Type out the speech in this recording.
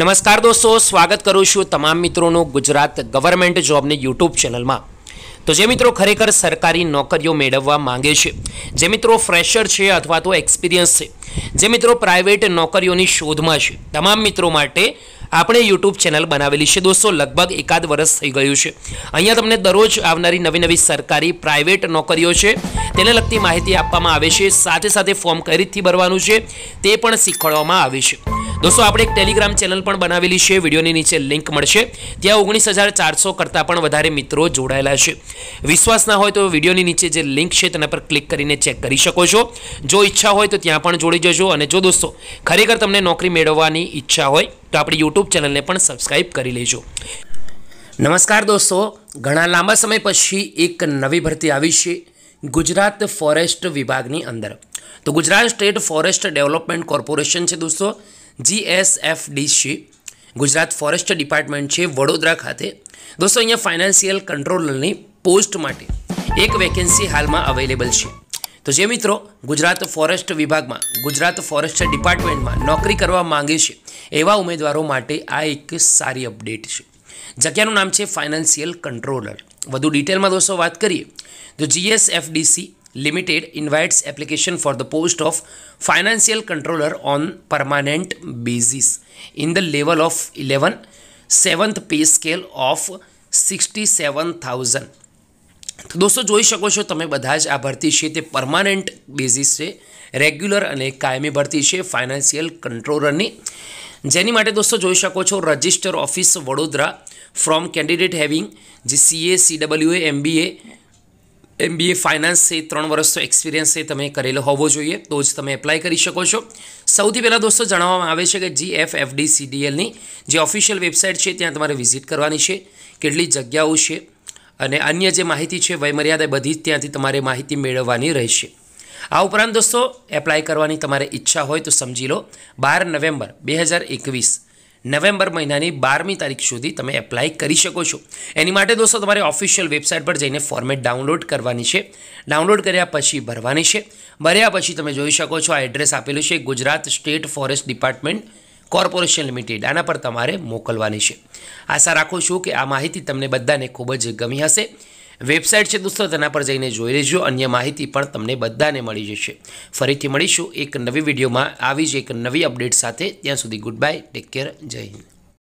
નમસ્કાર દોસ્તો સ્વાગત કરું છું તમામ મિત્રોનું ગુજરાત ગવર્મેન્ટ જોબની યુટ્યુબ ચેનલમાં તો જે મિત્રો ખરેખર સરકારી નોકરીઓ મેળવવા માંગે છે જે મિત્રો ફ્રેશર છે અથવા તો એક્સપિરિયન્સ છે જે મિત્રો પ્રાઇવેટ નોકરીઓની શોધમાં છે તમામ મિત્રો માટે આપણે યુટ્યુબ ચેનલ બનાવેલી છે દોસ્તો લગભગ એકાદ વર્ષ થઈ ગયું છે અહીંયા તમને દરરોજ આવનારી નવી નવી સરકારી પ્રાઇવેટ નોકરીઓ છે તેને લગતી માહિતી આપવામાં આવે છે સાથે સાથે ફોર્મ કઈ રીતથી ભરવાનું છે તે પણ શીખવાડવામાં આવે છે દોસ્તો આપણે એક ટેલિગ્રામ ચેનલ પણ બનાવેલી છે વિડીયોની નીચે લિંક મળશે ત્યાં ઓગણીસ હજાર ચારસો કરતાં પણ વધારે મિત્રો જોડાયેલા છે વિશ્વાસ ના હોય તો વિડીયોની નીચે જે લિંક છે તેના પર ક્લિક કરીને ચેક કરી શકો છો જો ઈચ્છા હોય તો ત્યાં પણ જોડી જજો અને જો દોસ્તો ખરેખર તમને નોકરી મેળવવાની ઈચ્છા હોય તો આપણી યુટ્યુબ ચેનલને પણ સબસ્ક્રાઈબ કરી લેજો નમસ્કાર દોસ્તો ઘણા લાંબા સમય પછી એક નવી ભરતી આવી છે ગુજરાત ફોરેસ્ટ વિભાગની અંદર તો Gujarat state forest development corporation છે દોસ્તો જીએસએફડીસી ગુજરાત ફોરેસ્ટ ડિપાર્ટમેન્ટ છે વડોદરા ખાતે દોસ્તો અહીંયા ફાઇનાન્શિયલ કંટ્રોલરની પોસ્ટ માટે એક વેકેન્સી હાલમાં અવેલેબલ છે તો જે મિત્રો ગુજરાત ફોરેસ્ટ વિભાગમાં ગુજરાત ફોરેસ્ટ ડિપાર્ટમેન્ટમાં નોકરી કરવા માંગે છે એવા ઉમેદવારો માટે આ એક સારી અપડેટ છે જગ્યાનું નામ છે ફાઇનાન્શિયલ કંટ્રોલર વધુ ડિટેલમાં દોસ્તો વાત કરીએ તો GSFDC limited invites application for the post of financial controller on permanent basis in the level of eleven seventh pay scale of sixty seven thousand તો દોસ્તો જોઈ શકો છો તમે બધા જ આ ભરતી છે તે પરમાનન્ટ બેઝિસ છે રેગ્યુલર અને કાયમી ભરતી છે ફાઇનાન્શિયલ કંટ્રોલરની જેની માટે દોસ્તો જોઈ શકો છો register office Vadodara from candidate having જે CA CWA MBA MBA finance છે ત્રણ વર્ષનો એક્સપિરિયન્સ તમે કરેલો હોવો જોઈએ તો જ તમે એપ્લાય કરી શકો છો સૌથી પહેલાં દોસ્તો જણાવવામાં આવે છે કે જી એફ એફડી સીડીએલની જે ઓફિશિયલ વેબસાઇટ છે ત્યાં તમારે વિઝિટ કરવાની છે કેટલી જગ્યાઓ છે અને અન્ય જે માહિતી છે વયમર્યાદા બધી જ ત્યાંથી તમારે માહિતી મેળવવાની રહેશે આ ઉપરાંત દોસ્તો એપ્લાય કરવાની તમારે ઈચ્છા હોય તો સમજી લો બાર નવેમ્બર બે હજાર એકવીસ નવેમ્બર મહિનાની બારમી તારીખ સુધી તમે એપ્લાય કરી શકો છો એની માટે દોસ્તો તમારે ઓફિશિયલ વેબસાઇટ પર જઈને ફોર્મેટ ડાઉનલોડ કરવાની છે ડાઉનલોડ કર્યા પછી ભરવાની છે ભર્યા પછી તમે જોઈ શકો છો આ એડ્રેસ આપેલું છે Gujarat state forest department corporation limited આના પર તમારે મોકલવાની છે આશા રાખું છું કે આ માહિતી તમને બધાને ખૂબ જ ગમી હશે વેબસાઇટ છે દોસ્તો તેના પર જઈને જોઈ લેજો અન્ય માહિતી પણ તમને બધાને મળી જશે ફરીથી મળીશું એક નવી વિડીયોમાં આવી જ એક નવી અપડેટ સાથે ત્યાં સુધી ગુડ બાય ટેક કેર જય હિન્દ